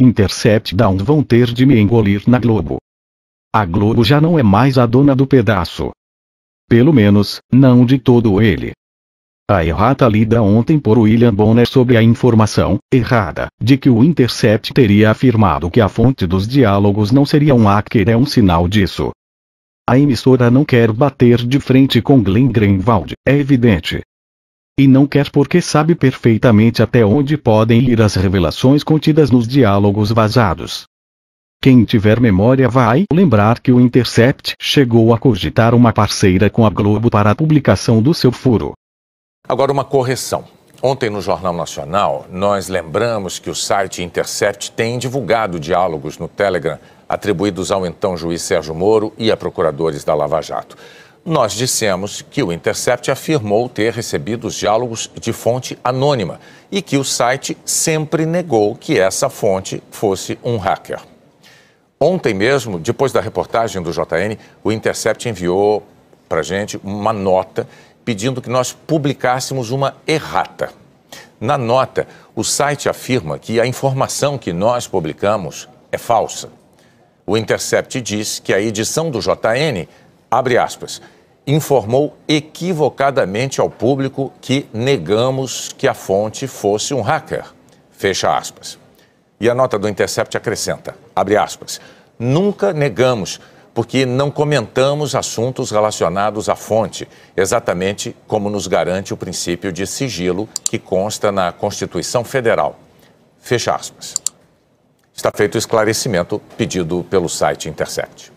Intercept Down vão ter de me engolir na Globo. A Globo já não é mais a dona do pedaço. Pelo menos, não de todo ele. A errata lida ontem por William Bonner sobre a informação, errada, de que o Intercept teria afirmado que a fonte dos diálogos não seria um hacker é um sinal disso. A emissora não quer bater de frente com Glenn Greenwald, é evidente, e não quer porque sabe perfeitamente até onde podem ir as revelações contidas nos diálogos vazados. Quem tiver memória vai lembrar que o Intercept chegou a cogitar uma parceira com a Globo para a publicação do seu furo. Agora, uma correção. Ontem no Jornal Nacional, nós lembramos que o site Intercept tem divulgado diálogos no Telegram atribuídos ao então juiz Sérgio Moro e a procuradores da Lava Jato nós dissemos que o Intercept afirmou ter recebido os diálogos de fonte anônima e que o site sempre negou que essa fonte fosse um hacker. Ontem mesmo, depois da reportagem do JN, o Intercept enviou para gente uma nota pedindo que nós publicássemos uma errata. Na nota, o site afirma que a informação que nós publicamos é falsa. O Intercept diz que a edição do JN, abre aspas, informou equivocadamente ao público que negamos que a fonte fosse um hacker. Fecha aspas. E a nota do Intercept acrescenta, abre aspas, nunca negamos, porque não comentamos assuntos relacionados à fonte, exatamente como nos garante o princípio de sigilo que consta na Constituição Federal. Fecha aspas. Está feito o esclarecimento pedido pelo site Intercept.